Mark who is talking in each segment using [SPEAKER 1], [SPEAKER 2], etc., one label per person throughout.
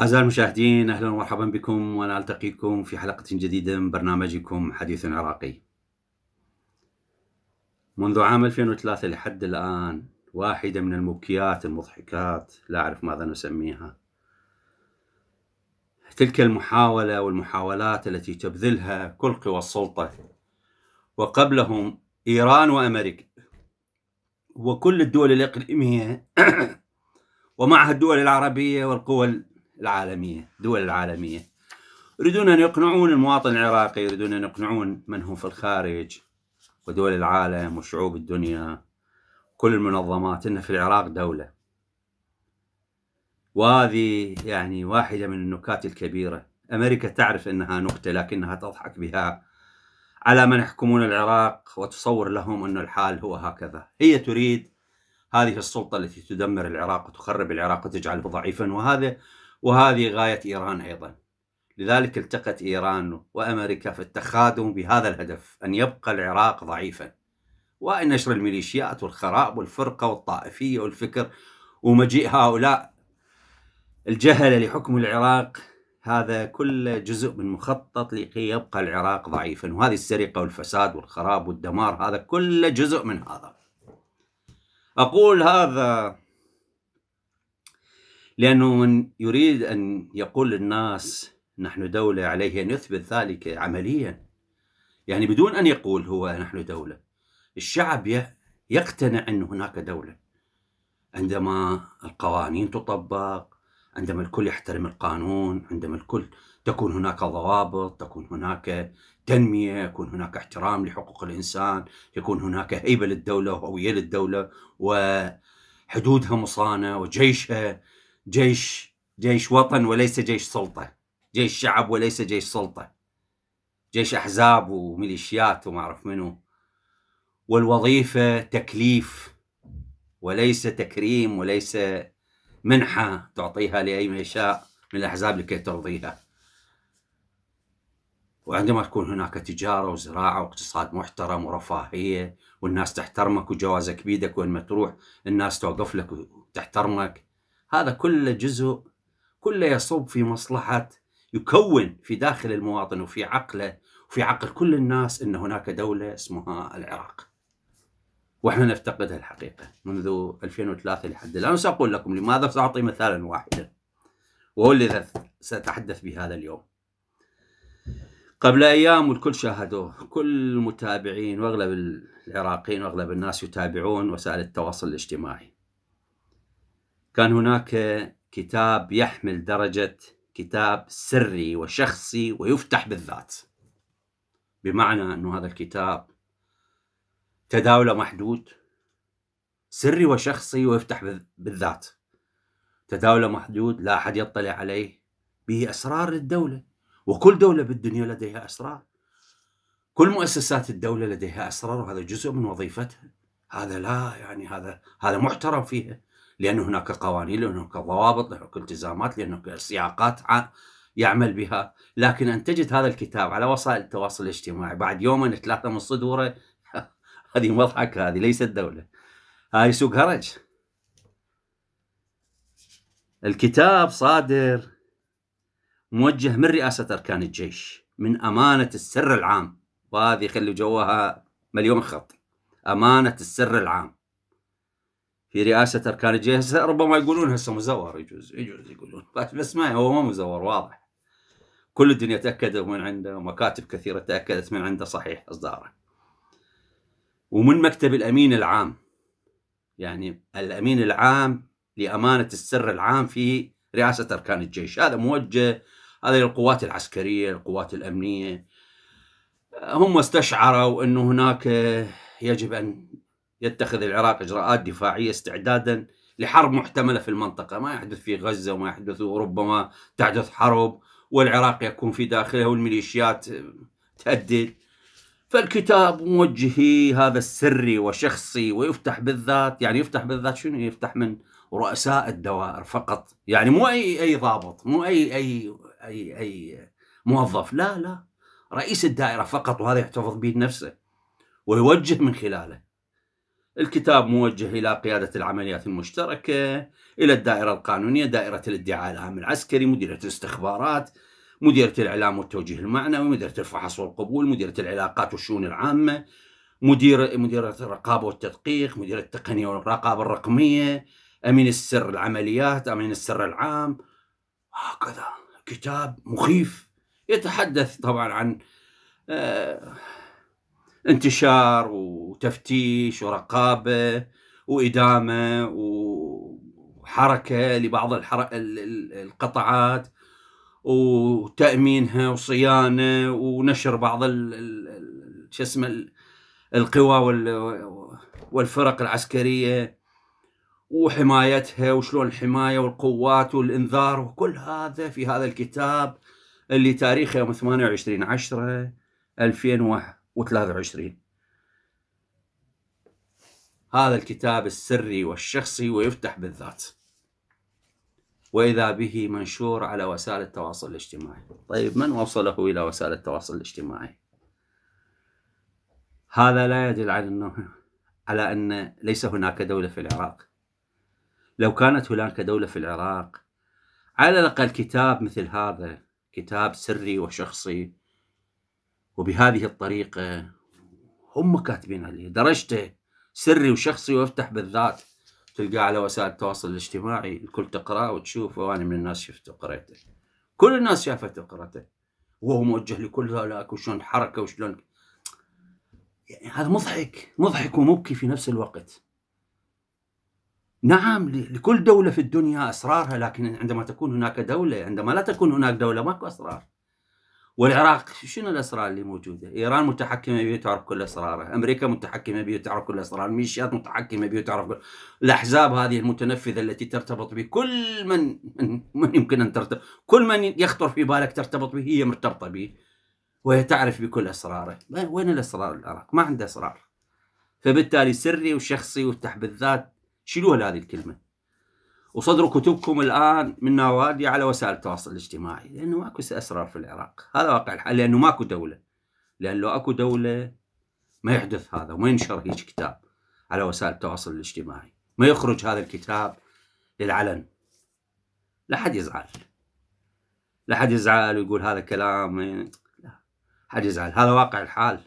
[SPEAKER 1] أعزائي المشاهدين أهلا ومرحبا بكم وأنا ألتقيكم في حلقة جديدة من برنامجكم حديث عراقي منذ عام 2003 لحد الآن واحدة من المبكيات المضحكات لا أعرف ماذا نسميها تلك المحاولة والمحاولات التي تبذلها كل قوى السلطة وقبلهم إيران وأمريكا وكل الدول الإقليمية ومعها الدول العربية والقوى العالمية دول العالمية يريدون أن يقنعون المواطن العراقي يريدون أن يقنعون من هم في الخارج ودول العالم وشعوب الدنيا كل المنظمات ان في العراق دوله وهذه يعني واحده من النكات الكبيره امريكا تعرف انها نكته لكنها تضحك بها على من يحكمون العراق وتصور لهم ان الحال هو هكذا هي تريد هذه السلطه التي تدمر العراق وتخرب العراق وتجعله ضعيفا وهذا وهذه غايه ايران ايضا لذلك التقت ايران وامريكا في التخادم بهذا الهدف ان يبقى العراق ضعيفا ونشر الميليشيات والخراب والفرقة والطائفية والفكر ومجيء هؤلاء الجهلة لحكم العراق هذا كله جزء من مخطط لكي يبقى العراق ضعيفا وهذه السرقة والفساد والخراب والدمار هذا كله جزء من هذا أقول هذا لأنه من يريد أن يقول للناس نحن دولة عليه أن يثبت ذلك عمليا يعني بدون أن يقول هو نحن دولة الشعب يقتنع أن هناك دولة عندما القوانين تطبق عندما الكل يحترم القانون عندما الكل تكون هناك ضوابط تكون هناك تنمية يكون هناك احترام لحقوق الإنسان يكون هناك هيبة للدولة وهوية للدولة وحدودها مصانة وجيشها جيش جيش وطن وليس جيش سلطة جيش شعب وليس جيش سلطة جيش أحزاب وميليشيات وما أعرف منو والوظيفة تكليف وليس تكريم وليس منحة تعطيها لأي من يشاء من الأحزاب لكي ترضيها وعندما تكون هناك تجارة وزراعة واقتصاد محترم ورفاهية والناس تحترمك وجوازك بيدك وين ما تروح الناس توقف لك وتحترمك هذا كله جزء كله يصب في مصلحة يكون في داخل المواطن وفي عقله وفي عقل كل الناس أن هناك دولة اسمها العراق واحنا نفتقدها الحقيقه منذ 2003 لحد الان وساقول لكم لماذا ساعطي مثالا واحدا وهو الذي ساتحدث به هذا اليوم. قبل ايام والكل شاهدوه كل المتابعين واغلب العراقيين واغلب الناس يتابعون وسائل التواصل الاجتماعي. كان هناك كتاب يحمل درجه كتاب سري وشخصي ويفتح بالذات. بمعنى انه هذا الكتاب تداوله محدود سري وشخصي ويفتح بالذات تداوله محدود لا أحد يطلع عليه به أسرار للدولة وكل دولة بالدنيا لديها أسرار كل مؤسسات الدولة لديها أسرار وهذا جزء من وظيفتها هذا لا يعني هذا هذا محترم فيها لأن هناك قوانين لأن هناك ضوابط لأن هناك التزامات لأن هناك سياقات يعمل بها لكن أن تجد هذا الكتاب على وسائل التواصل الاجتماعي بعد يومين ثلاثة من صدوره هذه مضحك هذه ليست دولة هاي سوق هرج الكتاب صادر موجه من رئاسة أركان الجيش من أمانة السر العام وهذه خلي جواها مليون خط أمانة السر العام في رئاسة أركان الجيش ربما يقولون هسه مزور يجوز يجوز يقولون بس ما هو ما مزور واضح كل الدنيا تأكدوا من عنده ومكاتب كثيرة تأكدت من عنده صحيح إصداره ومن مكتب الأمين العام يعني الأمين العام لأمانة السر العام في رئاسة أركان الجيش هذا موجه هذه القوات العسكرية القوات الأمنية هم استشعروا أنه هناك يجب أن يتخذ العراق إجراءات دفاعية استعدادا لحرب محتملة في المنطقة ما يحدث في غزة وما يحدث وربما تحدث حرب والعراق يكون في داخله والميليشيات تهدد فالكتاب موجهي هذا السري وشخصي ويفتح بالذات يعني يفتح بالذات شنو يفتح من رؤساء الدوائر فقط يعني مو اي اي ضابط مو اي اي اي اي موظف لا لا رئيس الدائره فقط وهذا يحتفظ به نفسه ويوجه من خلاله الكتاب موجه الى قياده العمليات المشتركه الى الدائره القانونيه دائره الادعاء العام العسكري مديريه الاستخبارات مديرة الإعلام والتوجيه المعنوي مديرة الفحص والقبول مديرة العلاقات والشؤون العامة مدير مديرة الرقابة والتدقيق مديرة التقنية والرقابة الرقمية أمين السر العمليات أمين السر العام هكذا كتاب مخيف يتحدث طبعا عن آه انتشار وتفتيش ورقابة وإدامة وحركة لبعض القطاعات وتامينها وصيانه ونشر بعض شو اسمه القوى والفرق العسكريه وحمايتها وشلون الحمايه والقوات والانذار وكل هذا في هذا الكتاب اللي تاريخه يوم 28 10 2023 هذا الكتاب السري والشخصي ويفتح بالذات وإذا به منشور على وسائل التواصل الاجتماعي طيب من وصله إلى وسائل التواصل الاجتماعي هذا لا يدل على أنه على أن ليس هناك دولة في العراق لو كانت هناك دولة في العراق على الأقل كتاب مثل هذا كتاب سري وشخصي وبهذه الطريقة هم كاتبين عليه درجته سري وشخصي وافتح بالذات تلقاه على وسائل التواصل الاجتماعي الكل تقراه وتشوفه وانا من الناس شفته قريته كل الناس شافته وقراته وهو موجه لكل هؤلاء وشلون حركه وشلون يعني هذا مضحك مضحك ومبكي في نفس الوقت نعم لكل دولة في الدنيا أسرارها لكن عندما تكون هناك دولة عندما لا تكون هناك دولة ماكو أسرار والعراق شنو الاسرار اللي موجوده؟ ايران متحكمه به وتعرف كل اسراره، امريكا متحكمه به وتعرف كل اسراره، الميليشيات متحكمه به وتعرف كل... الاحزاب هذه المتنفذه التي ترتبط بكل من من يمكن ان ترتبط، كل من يخطر في بالك ترتبط به هي مرتبطه به وهي تعرف بكل اسراره، وين الاسرار العراق؟ ما عنده اسرار. فبالتالي سري وشخصي والتحبذات شيلوها هذه الكلمه. وصدروا كتبكم الان من نوادي على وسائل التواصل الاجتماعي لانه ماكو اسرار في العراق هذا واقع الحال لانه ماكو دوله لان لو اكو دوله ما يحدث هذا وما ينشر هيك كتاب على وسائل التواصل الاجتماعي ما يخرج هذا الكتاب للعلن لا حد يزعل لا حد يزعل ويقول هذا كلام لا حد يزعل هذا واقع الحال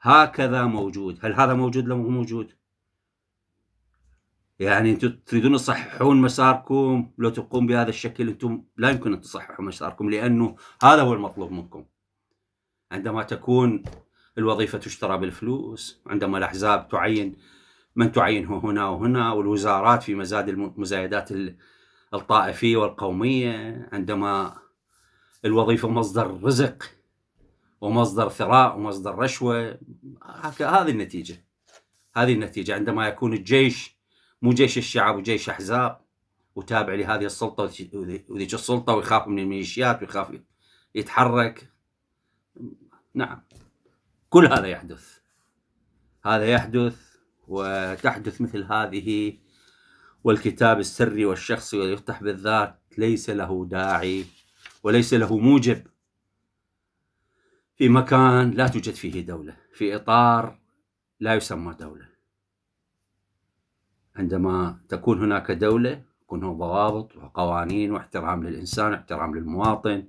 [SPEAKER 1] هكذا موجود هل هذا موجود لو موجود يعني انتم تريدون تصححون مساركم لو تقوم بهذا الشكل انتم لا يمكن ان تصححوا مساركم لانه هذا هو المطلوب منكم عندما تكون الوظيفه تشترى بالفلوس عندما الاحزاب تعين من تعينه هنا وهنا والوزارات في مزاد المزايدات الطائفيه والقوميه عندما الوظيفه مصدر رزق ومصدر ثراء ومصدر رشوه هذه النتيجه هذه النتيجه عندما يكون الجيش مو جيش الشعب وجيش احزاب وتابع لهذه السلطه وذيك السلطه ويخاف من الميليشيات ويخاف يتحرك نعم كل هذا يحدث هذا يحدث وتحدث مثل هذه والكتاب السري والشخصي ويفتح بالذات ليس له داعي وليس له موجب في مكان لا توجد فيه دولة في إطار لا يسمى دولة عندما تكون هناك دولة يكون هناك ضوابط وقوانين واحترام للإنسان واحترام للمواطن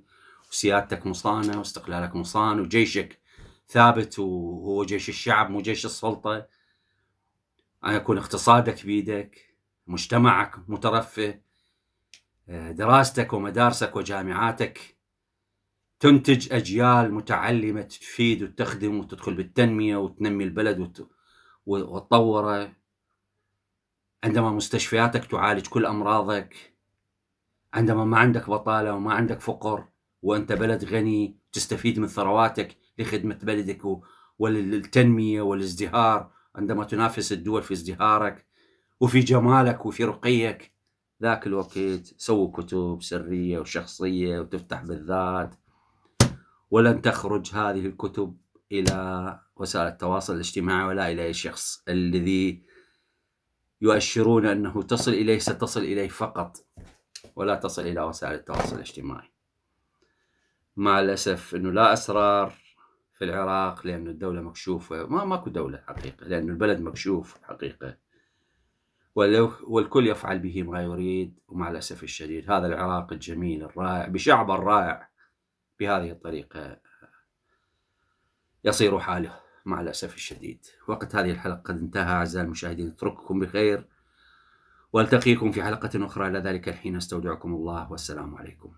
[SPEAKER 1] وسيادتك مصانة واستقلالك مصان وجيشك ثابت وهو جيش الشعب مو جيش السلطة أن يكون اقتصادك بيدك مجتمعك مترفه آه، دراستك ومدارسك وجامعاتك تنتج أجيال متعلمة تفيد وتخدم وتدخل بالتنمية وتنمي البلد وتطوره عندما مستشفياتك تعالج كل امراضك عندما ما عندك بطاله وما عندك فقر وانت بلد غني تستفيد من ثرواتك لخدمه بلدك وللتنميه والازدهار عندما تنافس الدول في ازدهارك وفي جمالك وفي رقيك ذاك الوقت سووا كتب سريه وشخصيه وتفتح بالذات ولن تخرج هذه الكتب الى وسائل التواصل الاجتماعي ولا الى اي شخص الذي يؤشرون أنه تصل إليه ستصل إليه فقط ولا تصل إلى وسائل التواصل الاجتماعي مع الأسف أنه لا أسرار في العراق لأن الدولة مكشوفة ما ماكو دولة حقيقة لأن البلد مكشوف حقيقة ولو والكل يفعل به ما يريد ومع الأسف الشديد هذا العراق الجميل الرائع بشعبه الرائع بهذه الطريقة يصير حاله مع الأسف الشديد وقت هذه الحلقة قد انتهى أعزائي المشاهدين اترككم بخير والتقيكم في حلقة أخرى إلى ذلك الحين استودعكم الله والسلام عليكم